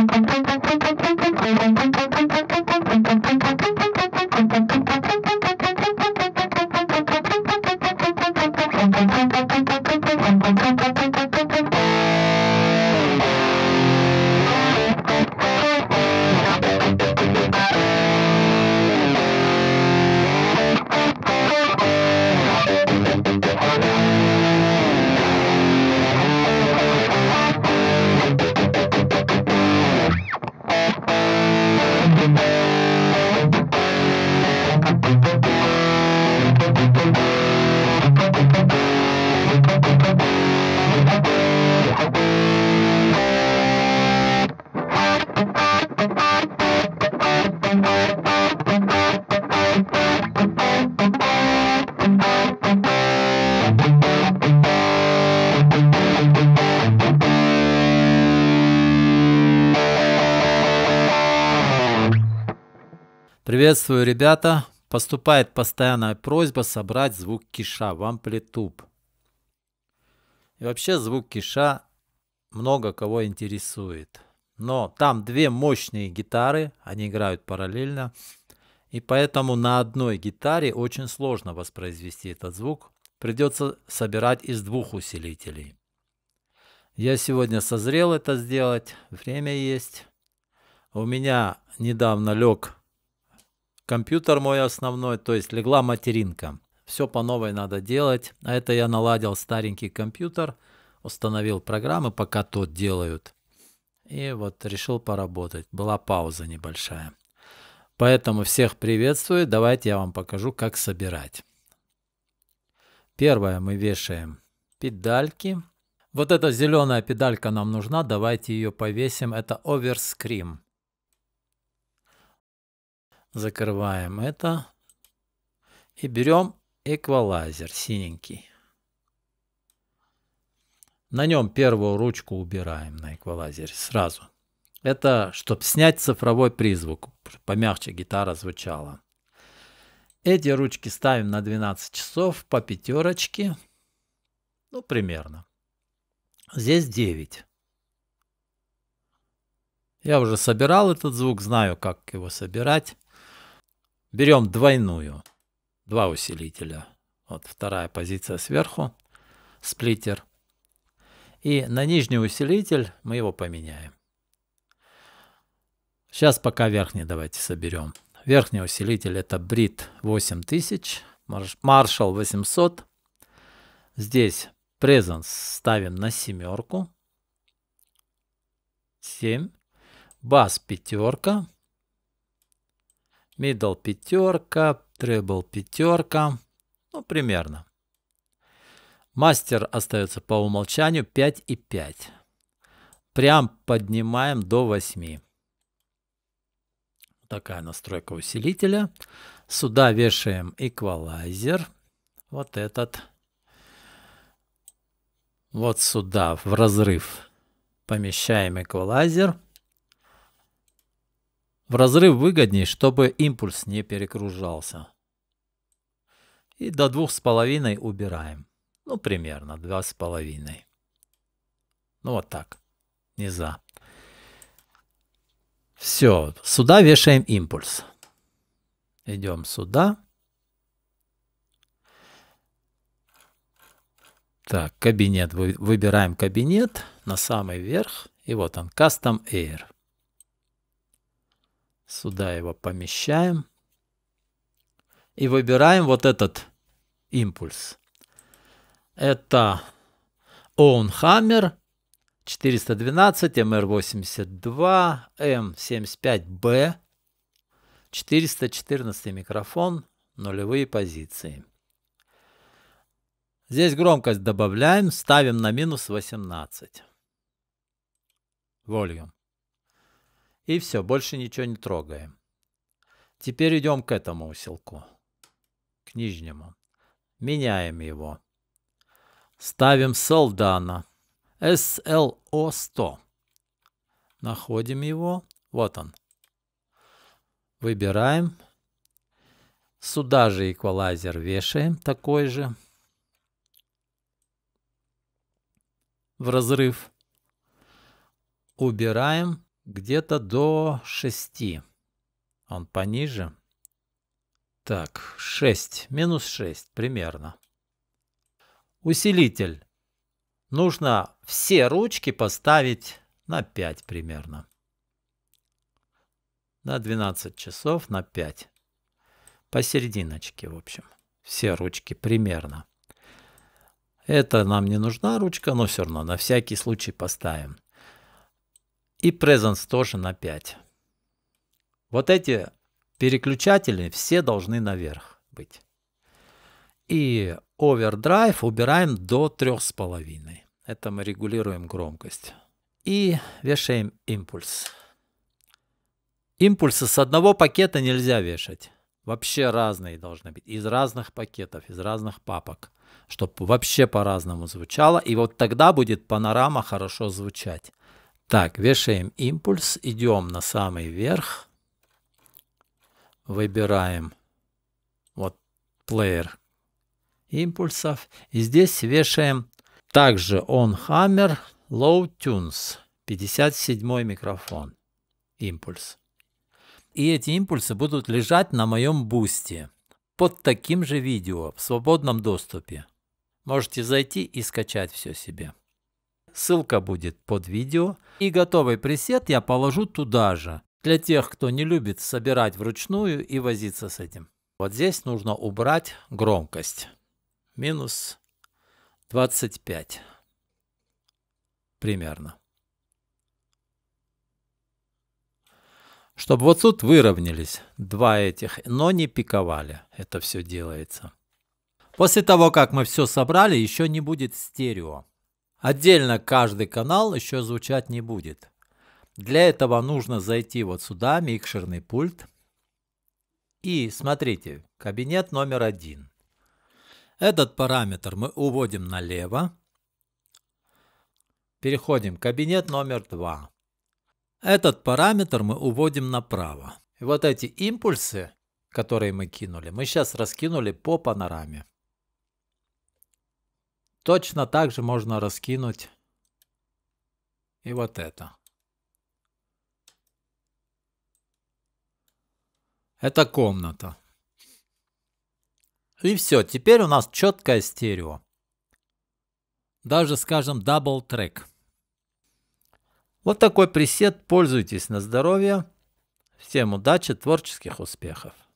Thank you. Приветствую, ребята! Поступает постоянная просьба собрать звук киша в амплитуб. И вообще звук киша много кого интересует. Но там две мощные гитары, они играют параллельно. И поэтому на одной гитаре очень сложно воспроизвести этот звук. Придется собирать из двух усилителей. Я сегодня созрел это сделать, время есть. У меня недавно лег Компьютер мой основной, то есть легла материнка. Все по новой надо делать. А это я наладил старенький компьютер, установил программы, пока тот делают. И вот решил поработать. Была пауза небольшая. Поэтому всех приветствую. Давайте я вам покажу, как собирать. Первое мы вешаем педальки. Вот эта зеленая педалька нам нужна. Давайте ее повесим. Это оверскрим. Закрываем это. И берем эквалайзер синенький. На нем первую ручку убираем на эквалайзере сразу. Это чтобы снять цифровой призвук, помягче гитара звучала. Эти ручки ставим на 12 часов по пятерочке. Ну, примерно. Здесь 9. Я уже собирал этот звук, знаю, как его собирать. Берем двойную, два усилителя. Вот вторая позиция сверху, сплитер И на нижний усилитель мы его поменяем. Сейчас пока верхний давайте соберем. Верхний усилитель это Brit 8000, маршал 800. Здесь Presence ставим на семерку. 7. Бас пятерка middle пятерка, treble пятерка, ну примерно. Мастер остается по умолчанию 5 и 5. Прям поднимаем до 8. Такая настройка усилителя. Сюда вешаем эквалайзер. Вот этот. Вот сюда в разрыв помещаем эквалайзер. В разрыв выгодней, чтобы импульс не перекружался. И до двух с половиной убираем. Ну, примерно два с половиной. Ну, вот так. не за. Все, сюда вешаем импульс. Идем сюда. Так, кабинет. Выбираем кабинет на самый верх. И вот он, Custom Air. Сюда его помещаем. И выбираем вот этот импульс. Это Hammer 412, MR82, M75B, 414 микрофон, нулевые позиции. Здесь громкость добавляем, ставим на минус 18. Volume. И все, больше ничего не трогаем. Теперь идем к этому усилку, к нижнему. Меняем его. Ставим Soldana SLO100. Находим его. Вот он. Выбираем. Сюда же эквалайзер вешаем такой же. В разрыв. Убираем где-то до 6. Он пониже. Так, 6, минус 6 примерно. Усилитель. Нужно все ручки поставить на 5 примерно. На 12 часов на 5. Посерединочке, в общем. Все ручки примерно. Это нам не нужна ручка, но все равно на всякий случай поставим. И presence тоже на 5. Вот эти переключатели все должны наверх быть. И овердрайв убираем до 3,5. Это мы регулируем громкость. И вешаем импульс. Импульсы с одного пакета нельзя вешать. Вообще разные должны быть. Из разных пакетов, из разных папок. Чтобы вообще по-разному звучало. И вот тогда будет панорама хорошо звучать. Так, вешаем импульс, идем на самый верх, выбираем вот плеер импульсов, и здесь вешаем также on hammer low tunes 57 микрофон импульс. И эти импульсы будут лежать на моем бусте под таким же видео в свободном доступе. Можете зайти и скачать все себе. Ссылка будет под видео. И готовый пресет я положу туда же. Для тех, кто не любит собирать вручную и возиться с этим. Вот здесь нужно убрать громкость. Минус 25. Примерно. Чтобы вот тут выровнялись два этих, но не пиковали. Это все делается. После того, как мы все собрали, еще не будет стерео. Отдельно каждый канал еще звучать не будет. Для этого нужно зайти вот сюда, микшерный пульт. И смотрите, кабинет номер один. Этот параметр мы уводим налево. Переходим в кабинет номер два. Этот параметр мы уводим направо. И вот эти импульсы, которые мы кинули, мы сейчас раскинули по панораме. Точно так же можно раскинуть и вот это. Это комната. И все, теперь у нас четкое стерео. Даже, скажем, дабл трек. Вот такой пресет. Пользуйтесь на здоровье. Всем удачи, творческих успехов.